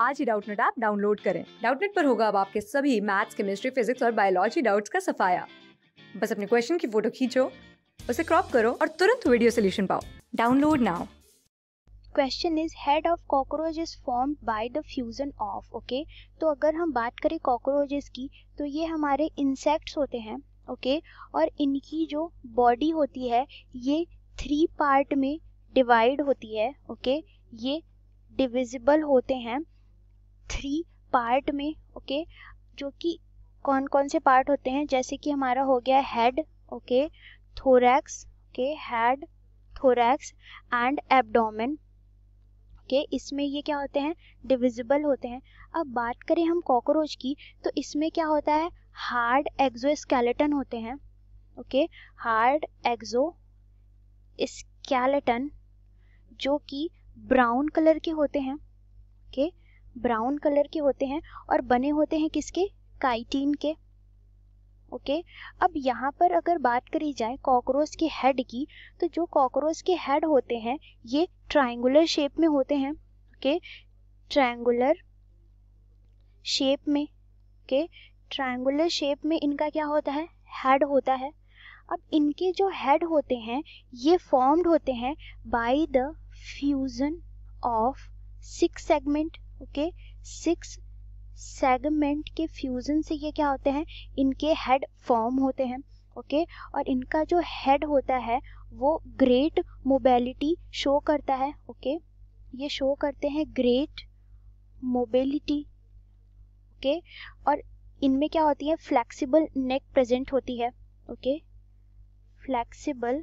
आज ही Doubtnet app download करें डाउटनेट पर होगा अब आपके सभी मैथ्स केमिस्ट्री फिजिक्स और बायोलॉजी डाउट्स का सफाया बस अपने क्वेश्चन की फोटो खींचो उसे क्रॉप करो और तुरंत वीडियो सोल्यूशन पाओ download now question is head of cockroach is form by the fusion of okay तो अगर हम बात करें कॉकरोचेस की तो ये हमारे इंसेक्ट्स होते हैं ओके okay? और इनकी जो बॉडी होती है ये थ्री पार्ट में डिवाइड होती है ओके okay? ये डिविजिबल होते हैं थ्री पार्ट में ओके जो कि कौन कौन से पार्ट होते हैं जैसे कि हमारा हो गया head okay thorax okay head thorax and abdomen okay इसमें ये क्या होते हैं डिविजिबल होते हैं अब बात करें हम कॉकरोच की तो इसमें क्या होता है हार्ड स्केलेटन होते हैं ओके हार्ड एक्जो स्केलेटन जो कि ब्राउन कलर के होते हैं ओके okay? ब्राउन कलर के होते हैं और बने होते हैं किसके काइटीन के ओके okay? अब यहाँ पर अगर बात करी जाए कॉकरोच के हेड की तो जो कॉकरोच के हेड होते हैं ये ट्रायंगुलर शेप में होते हैं ओके okay? ट्रायंगुलर शेप में ओके okay? ट्रायंगुलर शेप में इनका क्या होता है हेड होता है अब इनके जो हेड होते हैं ये फॉर्म्ड होते हैं by the fusion of six segment okay six segment के फ्यूजन से ये क्या होते हैं इनके हेड फॉर्म होते हैं ओके okay? और इनका जो हेड होता है वो ग्रेट मोबिलिटी शो करता है ओके okay? ये शो करते हैं ग्रेट मोबिलिटी ओके और इनमें क्या होती है फ्लैक्सीबल नेक प्रेजेंट होती है ओके फ्लैक्सीबल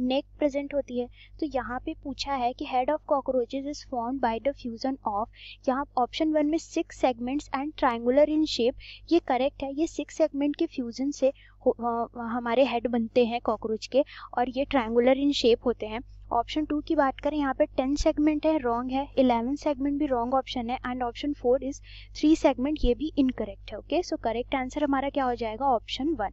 नेक प्रेजेंट होती है तो यहाँ पे पूछा है कि head of cockroaches is form by the fusion of यहाँ ऑप्शन वन में six segments and triangular in shape ये करेक्ट है ये सिक्स सेगमेंट के फ्यूजन से हमारे हेड बनते हैं कॉकरोच के और ये ट्राइंगुलर इन शेप होते हैं ऑप्शन टू की बात करें यहाँ पे टेन सेगमेंट है रॉन्ग है इलेवन सेगमेंट भी रॉन्ग ऑप्शन है and option four is three segment ये भी इनकरेक्ट है ओके सो करेक्ट आंसर हमारा क्या हो जाएगा ऑप्शन वन